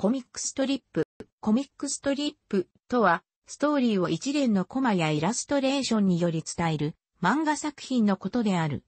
コミックストリップ。コミックストリップとは、ストーリーを一連のコマやイラストレーションにより伝える漫画作品のことである。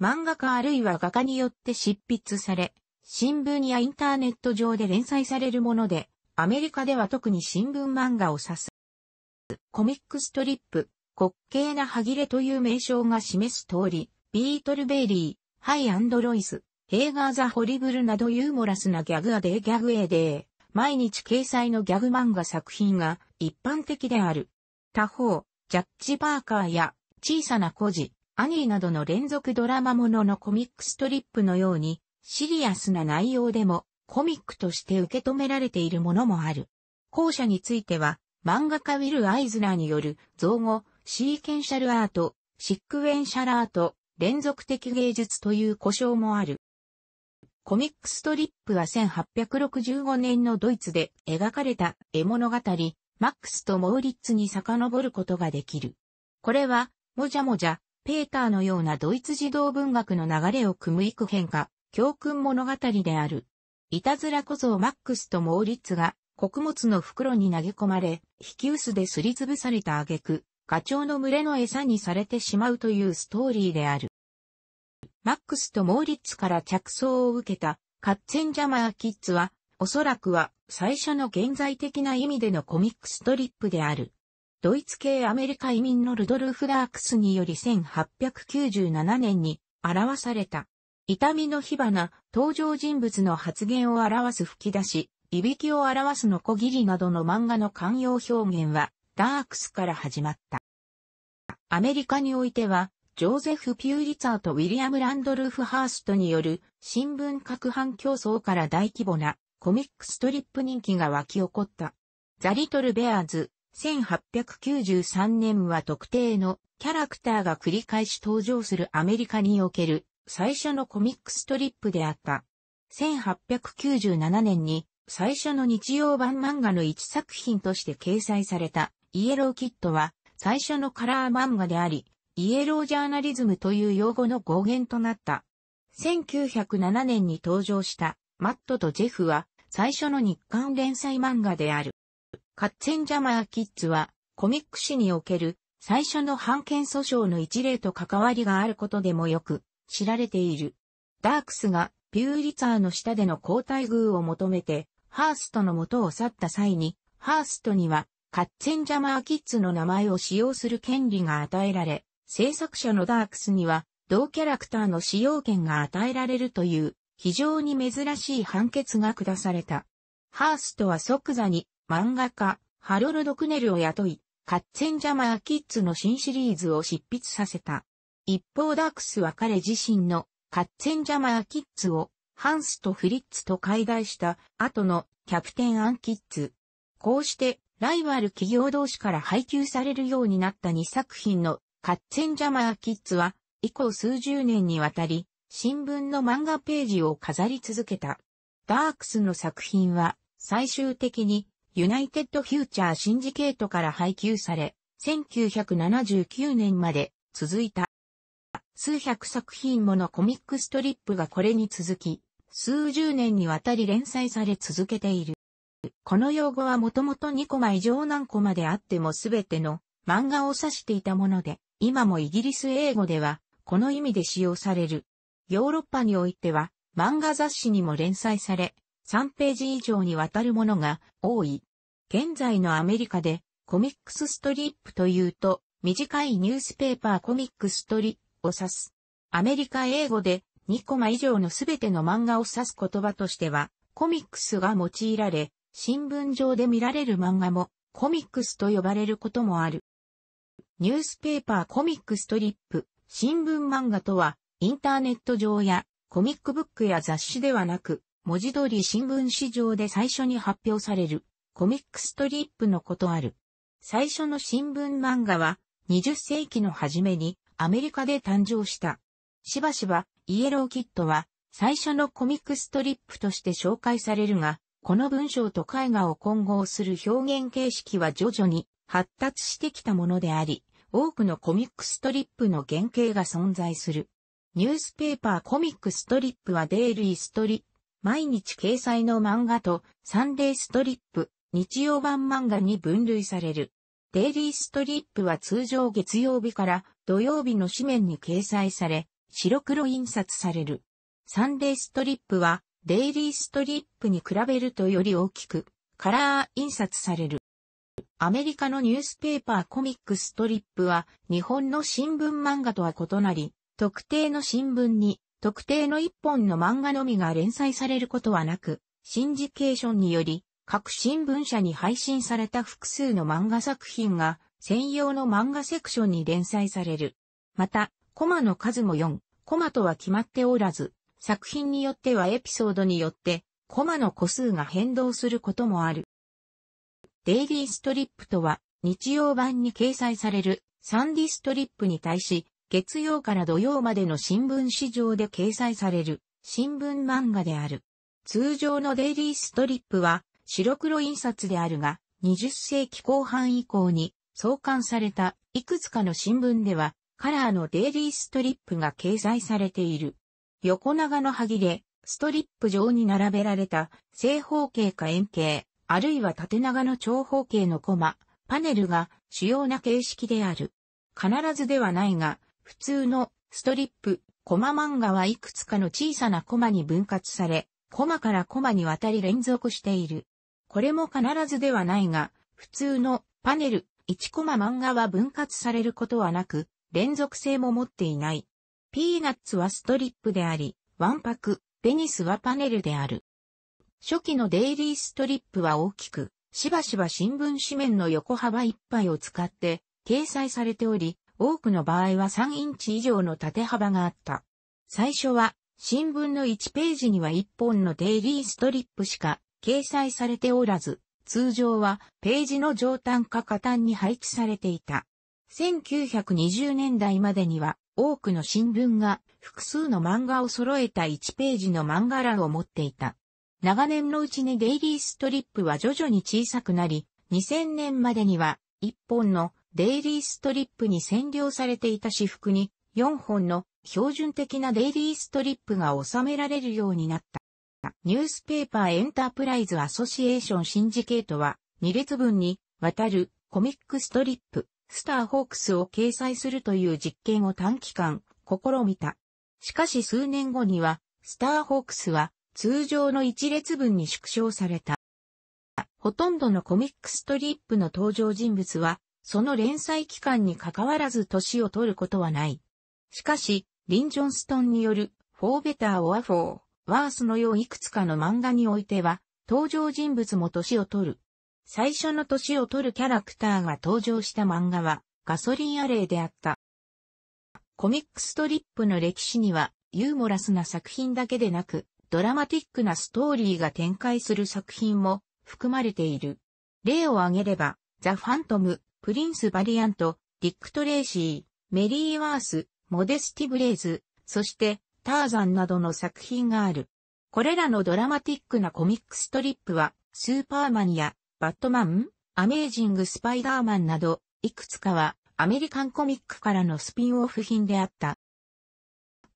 漫画家あるいは画家によって執筆され、新聞やインターネット上で連載されるもので、アメリカでは特に新聞漫画を指す。コミックストリップ、滑稽な歯切れという名称が示す通り、ビートルベリー、ハイアンドロイス、ガーザ・ホリブルなどユーモラスなギャグアデーギャグエデー。毎日掲載のギャグ漫画作品が一般的である。他方、ジャッジ・パーカーや小さな孤児、アニーなどの連続ドラマもののコミックストリップのように、シリアスな内容でもコミックとして受け止められているものもある。後者については、漫画家ウィル・アイズラーによる造語、シーケンシャルアート、シックウェンシャルアート、連続的芸術という故障もある。コミックストリップは1865年のドイツで描かれた絵物語、マックスとモーリッツに遡ることができる。これは、もじゃもじゃ、ペーターのようなドイツ児童文学の流れを組むいく変化、教訓物語である。いたずらこそマックスとモーリッツが、穀物の袋に投げ込まれ、引き薄ですりつぶされた挙句、ガチョウの群れの餌にされてしまうというストーリーである。マックスとモーリッツから着想を受けたカッツェンジャマーキッズは、おそらくは最初の現在的な意味でのコミックストリップである。ドイツ系アメリカ移民のルドルフ・ラークスにより1897年に表された。痛みの火花、登場人物の発言を表す吹き出し、いびきを表すのこぎりなどの漫画の慣用表現は、ダークスから始まった。アメリカにおいては、ジョーゼフ・ピューリツァーとウィリアム・ランドルフ・ハーストによる新聞各版競争から大規模なコミックストリップ人気が湧き起こった。ザ・リトル・ベアーズ、1893年は特定のキャラクターが繰り返し登場するアメリカにおける最初のコミックストリップであった。1897年に最初の日曜版漫画の一作品として掲載されたイエローキッドは最初のカラー漫画であり、イエロージャーナリズムという用語の語源となった。1907年に登場したマットとジェフは最初の日刊連載漫画である。カッツェンジャマーキッズはコミック誌における最初の版権訴訟の一例と関わりがあることでもよく知られている。ダークスがピューリツァーの下での交代遇を求めてハーストの元を去った際にハーストにはカッツェンジャマーキッズの名前を使用する権利が与えられ、制作者のダークスには、同キャラクターの使用権が与えられるという、非常に珍しい判決が下された。ハーストは即座に、漫画家、ハロルド・クネルを雇い、カッツェンジャマー・キッズの新シリーズを執筆させた。一方ダークスは彼自身のカッツェンジャマー・キッズをハンスとフリッツと解題した後のキャプテン・アン・キッズ。こうしてライバル企業同士から配給されるようになった2作品のカッツェンジャマーキッズは、以降数十年にわたり、新聞の漫画ページを飾り続けた。ダークスの作品は、最終的に、ユナイテッドフューチャーシンジケートから配給され、1979年まで続いた。数百作品ものコミックストリップがこれに続き、数十年にわたり連載され続けている。この用語はもともと2コマ以上何コマであってもすべての漫画を指していたもので、今もイギリス英語では、この意味で使用される。ヨーロッパにおいては、漫画雑誌にも連載され、3ページ以上にわたるものが多い。現在のアメリカで、コミックスストリップというと、短いニュースペーパーコミックストリを指す。アメリカ英語で2コマ以上のすべての漫画を指す言葉としては、コミックスが用いられ、新聞上で見られる漫画もコミックスと呼ばれることもある。ニュースペーパーコミックストリップ、新聞漫画とは、インターネット上やコミックブックや雑誌ではなく、文字通り新聞市場で最初に発表されるコミックストリップのことある。最初の新聞漫画は20世紀の初めにアメリカで誕生した。しばしばイエローキットは最初のコミックストリップとして紹介されるが、この文章と絵画を混合する表現形式は徐々に発達してきたものであり、多くのコミックストリップの原型が存在する。ニュースペーパーコミックストリップはデイリーストリップ、毎日掲載の漫画とサンデーストリップ、日曜版漫画に分類される。デイリーストリップは通常月曜日から土曜日の紙面に掲載され、白黒印刷される。サンデーストリップはデイリーストリップに比べるとより大きく、カラー印刷される。アメリカのニュースペーパーコミックストリップは日本の新聞漫画とは異なり、特定の新聞に特定の一本の漫画のみが連載されることはなく、シンジケーションにより各新聞社に配信された複数の漫画作品が専用の漫画セクションに連載される。また、コマの数も4、コマとは決まっておらず、作品によってはエピソードによって、コマの個数が変動することもある。デイリーストリップとは、日曜版に掲載されるサンディストリップに対し、月曜から土曜までの新聞市場で掲載される新聞漫画である。通常のデイリーストリップは白黒印刷であるが、20世紀後半以降に創刊されたいくつかの新聞ではカラーのデイリーストリップが掲載されている。横長の端切れ、ストリップ状に並べられた正方形か円形、あるいは縦長の長方形のコマ、パネルが主要な形式である。必ずではないが、普通のストリップ、コマ漫画はいくつかの小さなコマに分割され、コマからコマにわたり連続している。これも必ずではないが、普通のパネル、1コマ漫画は分割されることはなく、連続性も持っていない。ピーナッツはストリップであり、ワンパク、ベニスはパネルである。初期のデイリーストリップは大きく、しばしば新聞紙面の横幅いっぱいを使って掲載されており、多くの場合は3インチ以上の縦幅があった。最初は、新聞の1ページには1本のデイリーストリップしか掲載されておらず、通常はページの上端か下端に配置されていた。1920年代までには多くの新聞が複数の漫画を揃えた1ページの漫画欄を持っていた。長年のうちにデイリーストリップは徐々に小さくなり、2000年までには1本のデイリーストリップに占領されていた私服に4本の標準的なデイリーストリップが収められるようになった。ニュースペーパーエンタープライズアソシエーションシンジケートは2列分にわたるコミックストリップスターホークスを掲載するという実験を短期間、試みた。しかし数年後には、スターホークスは通常の一列分に縮小された。ほとんどのコミックストリップの登場人物は、その連載期間に関わらず年を取ることはない。しかし、リン・ジョンストンによる、フォーベター・オア・フォー、ワースのよういくつかの漫画においては、登場人物も年を取る。最初の年を取るキャラクターが登場した漫画はガソリンアレーであった。コミックストリップの歴史にはユーモラスな作品だけでなくドラマティックなストーリーが展開する作品も含まれている。例を挙げればザ・ファントム、プリンス・バリアント、ディック・トレイシー、メリー・ワース、モデスティ・ブレイズ、そしてターザンなどの作品がある。これらのドラマティックなコミックストリップはスーパーマンやバットマン、アメージング・スパイダーマンなど、いくつかはアメリカンコミックからのスピンオフ品であった。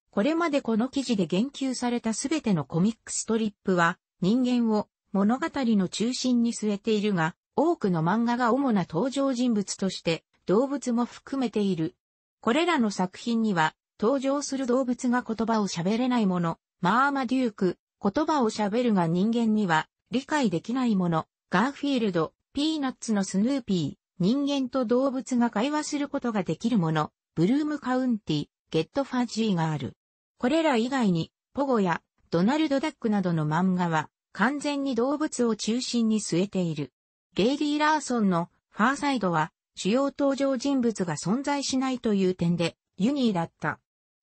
これまでこの記事で言及されたすべてのコミックストリップは、人間を物語の中心に据えているが、多くの漫画が主な登場人物として動物も含めている。これらの作品には登場する動物が言葉を喋れないもの、マーマデューク、言葉を喋るが人間には理解できないもの、ガーフィールド、ピーナッツのスヌーピー、人間と動物が会話することができるもの、ブルームカウンティ、ゲットファジーがある。これら以外に、ポゴやドナルド・ダックなどの漫画は、完全に動物を中心に据えている。ゲイリー・ラーソンのファーサイドは、主要登場人物が存在しないという点で、ユニーだった。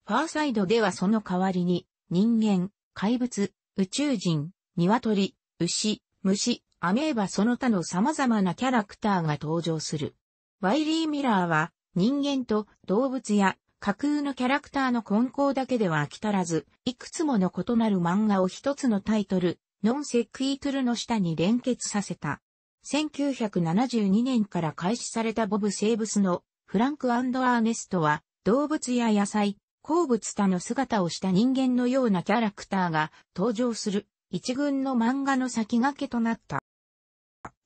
ファーサイドではその代わりに、人間、怪物、宇宙人、鶏、牛、虫、アメーバその他の様々なキャラクターが登場する。ワイリー・ミラーは人間と動物や架空のキャラクターの混交だけでは飽き足らず、いくつもの異なる漫画を一つのタイトル、ノンセクイトルの下に連結させた。1972年から開始されたボブ・セーブスのフランク・アーネストは動物や野菜、鉱物他の姿をした人間のようなキャラクターが登場する一群の漫画の先駆けとなった。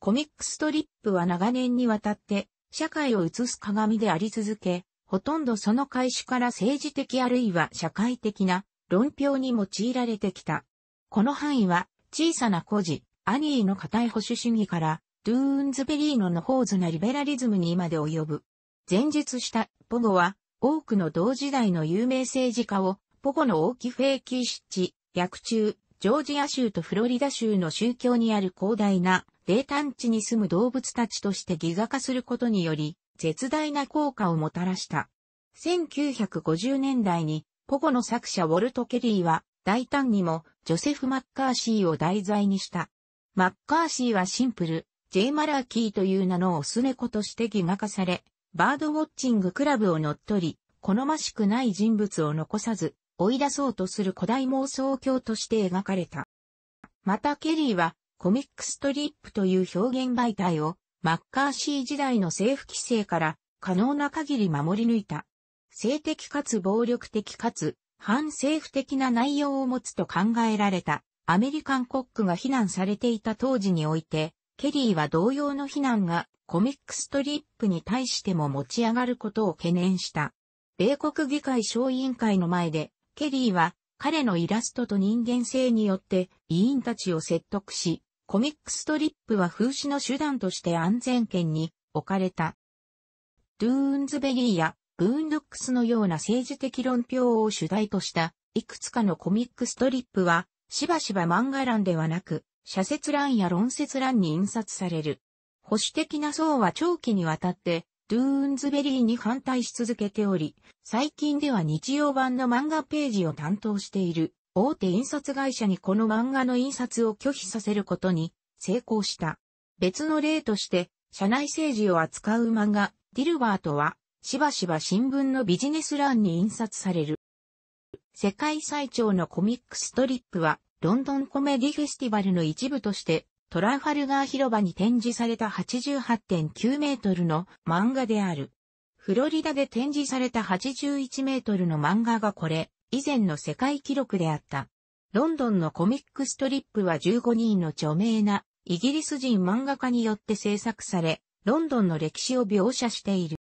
コミックストリップは長年にわたって、社会を映す鏡であり続け、ほとんどその開始から政治的あるいは社会的な論評に用いられてきた。この範囲は、小さな孤児、アニーの固い保守主義から、ドゥーンズベリーノの法図なリベラリズムにまで及ぶ。前述したポゴは、多くの同時代の有名政治家を、ポゴの大きフェイキーッチ、薬中、ジョージア州とフロリダ州の宗教にある広大な冷探地に住む動物たちとしてギガ化することにより、絶大な効果をもたらした。1950年代に、ポゴの作者ウォルト・ケリーは、大胆にも、ジョセフ・マッカーシーを題材にした。マッカーシーはシンプル、ジェイ・マラーキーという名のオス猫として義画化され、バードウォッチングクラブを乗っ取り、好ましくない人物を残さず、追い出そうとする古代妄想郷として描かれた。またケリーは、コミックストリップという表現媒体をマッカーシー時代の政府規制から可能な限り守り抜いた。性的かつ暴力的かつ反政府的な内容を持つと考えられたアメリカンコックが非難されていた当時において、ケリーは同様の非難がコミックストリップに対しても持ち上がることを懸念した。米国議会小委員会の前で、ケリーは彼のイラストと人間性によって委員たちを説得し、コミックストリップは風刺の手段として安全圏に置かれた。ドゥーンズベリーやブーンドックスのような政治的論評を主題としたいくつかのコミックストリップはしばしば漫画欄ではなく社説欄や論説欄に印刷される。保守的な層は長期にわたってドゥーンズベリーに反対し続けており、最近では日曜版の漫画ページを担当している。大手印刷会社にこの漫画の印刷を拒否させることに成功した。別の例として、社内政治を扱う漫画、ディルバートは、しばしば新聞のビジネス欄に印刷される。世界最長のコミックストリップは、ロンドンコメディフェスティバルの一部として、トラファルガー広場に展示された88.9メートルの漫画である。フロリダで展示された81メートルの漫画がこれ、以前の世界記録であった。ロンドンのコミックストリップは15人の著名なイギリス人漫画家によって制作され、ロンドンの歴史を描写している。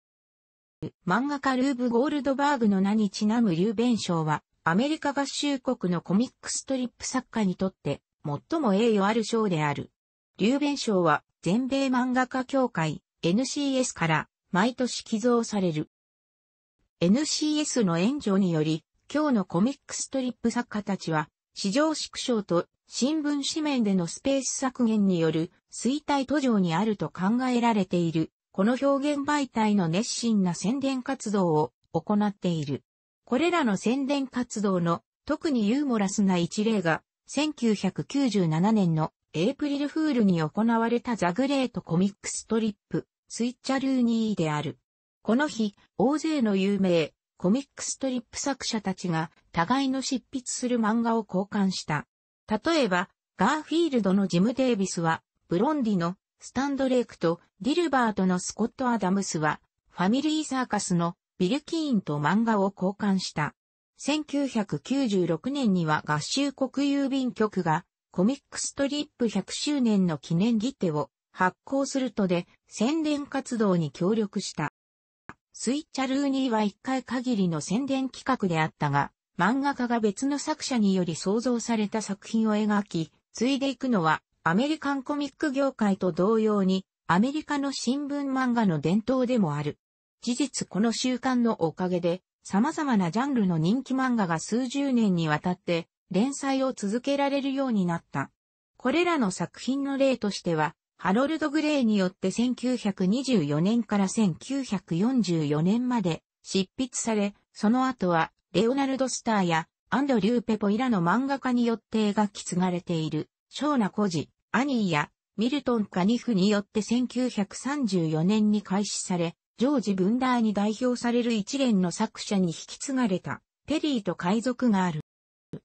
漫画家ルーブ・ゴールドバーグの名にちなむリューベン賞は、アメリカ合衆国のコミックストリップ作家にとって最も栄誉ある賞である。リューベン賞は全米漫画家協会 NCS から毎年寄贈される。NCS の援助により今日のコミックストリップ作家たちは、市場縮小と新聞紙面でのスペース削減による衰退途上にあると考えられている、この表現媒体の熱心な宣伝活動を行っている。これらの宣伝活動の特にユーモラスな一例が、1997年のエイプリルフールに行われたザグレートコミックストリップ、スイッチャルーニーである。この日、大勢の有名、コミックストリップ作者たちが互いの執筆する漫画を交換した。例えば、ガーフィールドのジム・デイビスは、ブロンディのスタンドレイクとディルバートのスコット・アダムスは、ファミリーサーカスのビルキーンと漫画を交換した。1996年には合衆国郵便局がコミックストリップ100周年の記念切手を発行するとで宣伝活動に協力した。スイッチャルーニーは一回限りの宣伝企画であったが、漫画家が別の作者により創造された作品を描き、継いでいくのは、アメリカンコミック業界と同様に、アメリカの新聞漫画の伝統でもある。事実この習慣のおかげで、様々なジャンルの人気漫画が数十年にわたって、連載を続けられるようになった。これらの作品の例としては、ハロルド・グレイによって1924年から1944年まで執筆され、その後はレオナルド・スターやアンドリュー・ペポイラの漫画家によって描き継がれている、ショーナ・コジ、アニーやミルトン・カニフによって1934年に開始され、ジョージ・ブンダーに代表される一連の作者に引き継がれた、ペリーと海賊がある。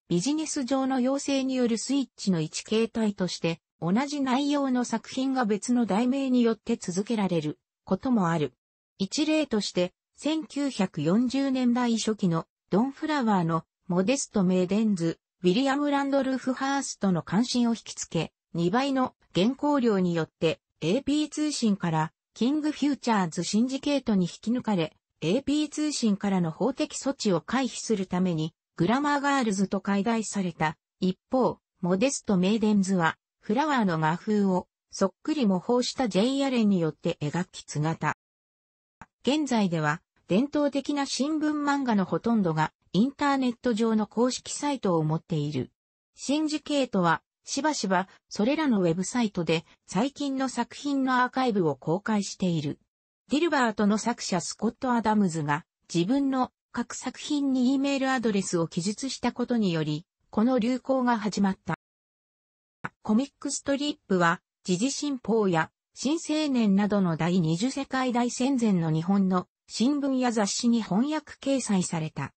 ビジネス上の要請によるスイッチの一形態として、同じ内容の作品が別の題名によって続けられることもある。一例として、1940年代初期のドン・フラワーのモデスト・メーデンズ、ウィリアム・ランドルフ・ハーストの関心を引きつけ、2倍の原稿量によって AP 通信からキング・フューチャーズ・シンジケートに引き抜かれ、AP 通信からの法的措置を回避するために、グラマーガールズと解題された。一方、モデスト・メーデンズは、フラワーの画風をそっくり模倣した J アレンによって描き継がた。現在では伝統的な新聞漫画のほとんどがインターネット上の公式サイトを持っている。シンジケートはしばしばそれらのウェブサイトで最近の作品のアーカイブを公開している。ディルバートの作者スコット・アダムズが自分の各作品に E メールアドレスを記述したことにより、この流行が始まった。コミックストリップは、時事新報や、新青年などの第二次世界大戦前の日本の新聞や雑誌に翻訳掲載された。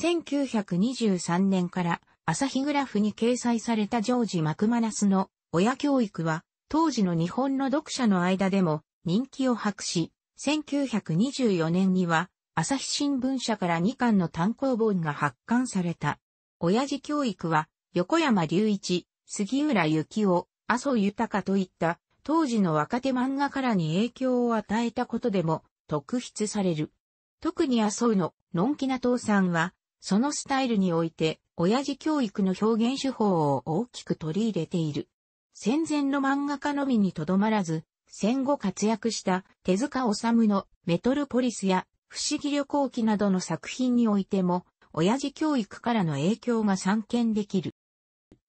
1923年から朝日グラフに掲載されたジョージ・マクマナスの親教育は当時の日本の読者の間でも人気を博し、1924年には朝日新聞社から2巻の単行本が発刊された。親父教育は横山隆一、杉浦幸夫、麻生豊といった当時の若手漫画からに影響を与えたことでも特筆される。特に麻生ののんきな父さんは、そのスタイルにおいて、親父教育の表現手法を大きく取り入れている。戦前の漫画家のみにとどまらず、戦後活躍した手塚治虫のメトルポリスや不思議旅行記などの作品においても、親父教育からの影響が散見できる。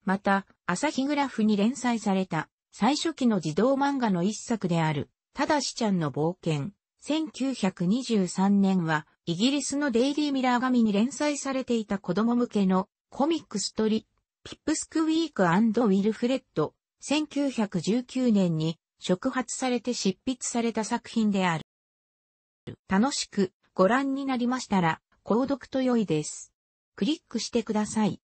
また、朝日グラフに連載された最初期の児童漫画の一作である、ただしちゃんの冒険、1923年は、イギリスのデイリーミラー紙に連載されていた子供向けのコミックストリ、ピップスクウィークウィルフレッド、1919年に触発されて執筆された作品である。楽しくご覧になりましたら、購読と良いです。クリックしてください。